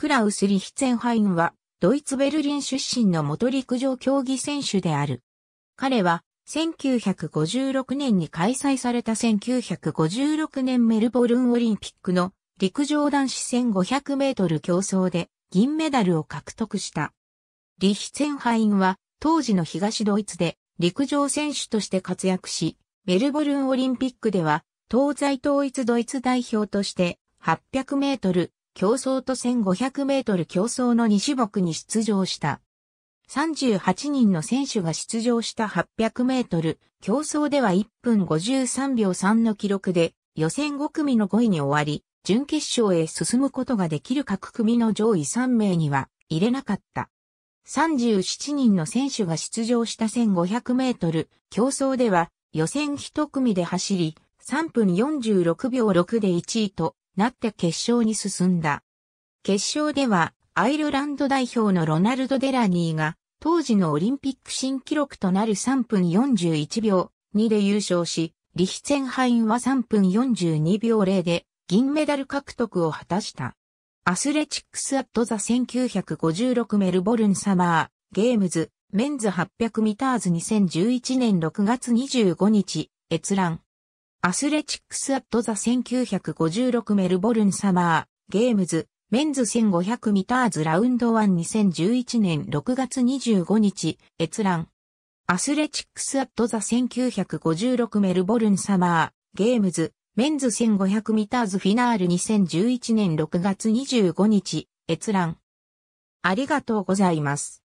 クラウス・リヒツェンハインは、ドイツ・ベルリン出身の元陸上競技選手である。彼は、1956年に開催された1956年メルボルンオリンピックの陸上男子1500メートル競争で銀メダルを獲得した。リヒツェンハインは当時の東ドイツで陸上選手として活躍し、メルボルンオリンピックでは東西統一ドイツ代表として800メートル、競争と1500メートル競争の2種目に出場した。38人の選手が出場した800メートル競争では1分53秒3の記録で予選5組の5位に終わり、準決勝へ進むことができる各組の上位3名には入れなかった。37人の選手が出場した1500メートル競争では予選1組で走り3分46秒6で1位となって決勝に進んだ。決勝ではアイルランド代表のロナルド・デラニーが当時のオリンピック新記録となる3分41秒2で優勝し、リヒツェンハインは3分42秒0で銀メダル獲得を果たした。アスレチックス・アット・ザ1956メルボルン・サマー、ゲームズ、メンズ800ミターズ2011年6月25日、閲覧。アスレチックスアットザ1956メルボルンサマーゲームズメンズ1500ミターズラウンド1 2011年6月25日閲覧アスレチックスアットザ1956メルボルンサマーゲームズメンズ1500ミターズフィナール2011年6月25日閲覧ありがとうございます。